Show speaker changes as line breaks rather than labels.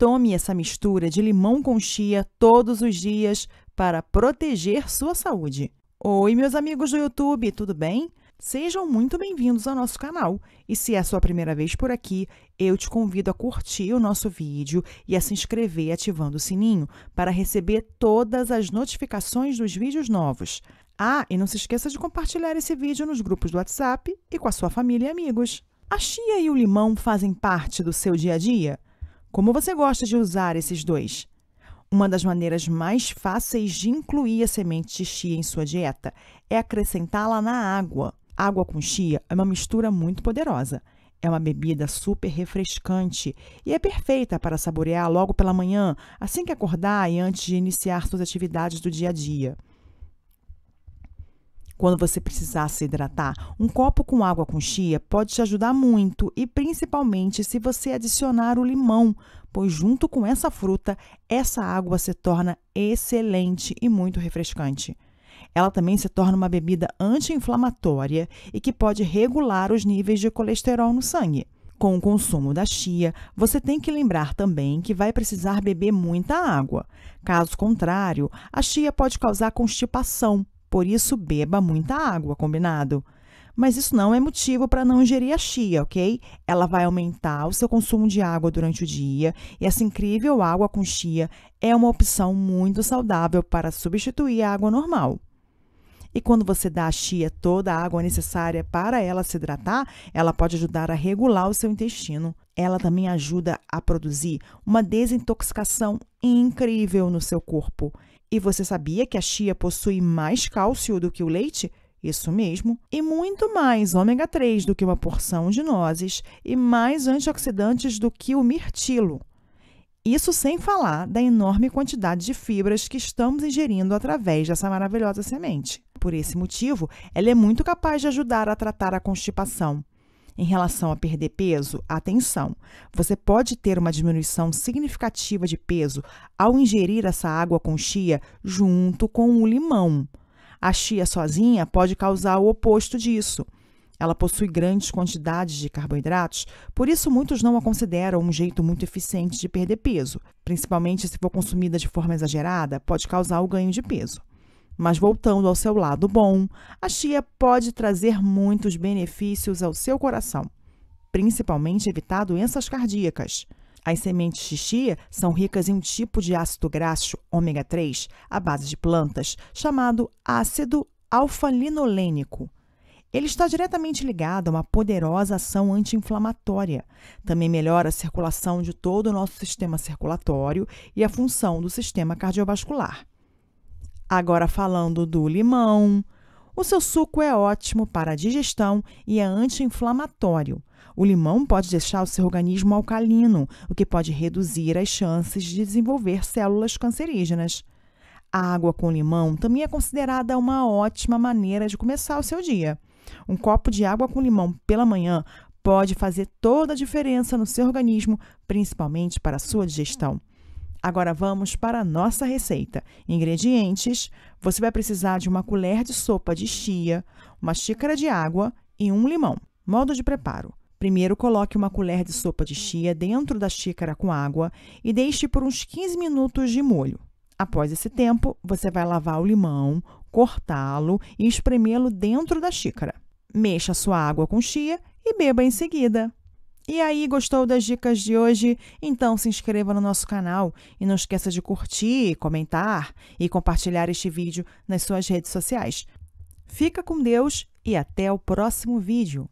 Tome essa mistura de limão com chia todos os dias para proteger sua saúde. Oi, meus amigos do YouTube, tudo bem? Sejam muito bem-vindos ao nosso canal. E se é a sua primeira vez por aqui, eu te convido a curtir o nosso vídeo e a se inscrever ativando o sininho para receber todas as notificações dos vídeos novos. Ah, e não se esqueça de compartilhar esse vídeo nos grupos do WhatsApp e com a sua família e amigos. A chia e o limão fazem parte do seu dia a dia? Como você gosta de usar esses dois? Uma das maneiras mais fáceis de incluir a semente de chia em sua dieta é acrescentá-la na água. Água com chia é uma mistura muito poderosa. É uma bebida super refrescante e é perfeita para saborear logo pela manhã, assim que acordar e antes de iniciar suas atividades do dia a dia quando você precisar se hidratar, um copo com água com chia pode te ajudar muito e principalmente se você adicionar o limão, pois junto com essa fruta, essa água se torna excelente e muito refrescante. Ela também se torna uma bebida anti-inflamatória e que pode regular os níveis de colesterol no sangue. Com o consumo da chia, você tem que lembrar também que vai precisar beber muita água. Caso contrário, a chia pode causar constipação, por isso, beba muita água, combinado? Mas isso não é motivo para não ingerir a chia, ok? Ela vai aumentar o seu consumo de água durante o dia e essa incrível água com chia é uma opção muito saudável para substituir a água normal. E quando você dá à chia toda a água necessária para ela se hidratar, ela pode ajudar a regular o seu intestino. Ela também ajuda a produzir uma desintoxicação incrível no seu corpo. E você sabia que a chia possui mais cálcio do que o leite? Isso mesmo, e muito mais ômega 3 do que uma porção de nozes e mais antioxidantes do que o mirtilo. Isso sem falar da enorme quantidade de fibras que estamos ingerindo através dessa maravilhosa semente. Por esse motivo, ela é muito capaz de ajudar a tratar a constipação, em relação a perder peso, atenção! Você pode ter uma diminuição significativa de peso ao ingerir essa água com chia junto com o limão. A chia sozinha pode causar o oposto disso. Ela possui grandes quantidades de carboidratos, por isso muitos não a consideram um jeito muito eficiente de perder peso. Principalmente se for consumida de forma exagerada, pode causar o ganho de peso. Mas voltando ao seu lado bom, a chia pode trazer muitos benefícios ao seu coração, principalmente evitar doenças cardíacas. As sementes de chia são ricas em um tipo de ácido graxo ômega 3, à base de plantas, chamado ácido alfa-linolênico. Ele está diretamente ligado a uma poderosa ação anti-inflamatória. Também melhora a circulação de todo o nosso sistema circulatório e a função do sistema cardiovascular. Agora falando do limão. O seu suco é ótimo para a digestão e é anti-inflamatório. O limão pode deixar o seu organismo alcalino, o que pode reduzir as chances de desenvolver células cancerígenas. A água com limão também é considerada uma ótima maneira de começar o seu dia. Um copo de água com limão pela manhã pode fazer toda a diferença no seu organismo, principalmente para a sua digestão. Agora vamos para a nossa receita. Ingredientes: você vai precisar de uma colher de sopa de chia, uma xícara de água e um limão. Modo de preparo: primeiro coloque uma colher de sopa de chia dentro da xícara com água e deixe por uns 15 minutos de molho. Após esse tempo, você vai lavar o limão, cortá-lo e espremê-lo dentro da xícara. Mexa sua água com chia e beba em seguida. E aí, gostou das dicas de hoje? Então se inscreva no nosso canal e não esqueça de curtir, comentar e compartilhar este vídeo nas suas redes sociais. Fica com Deus e até o próximo vídeo.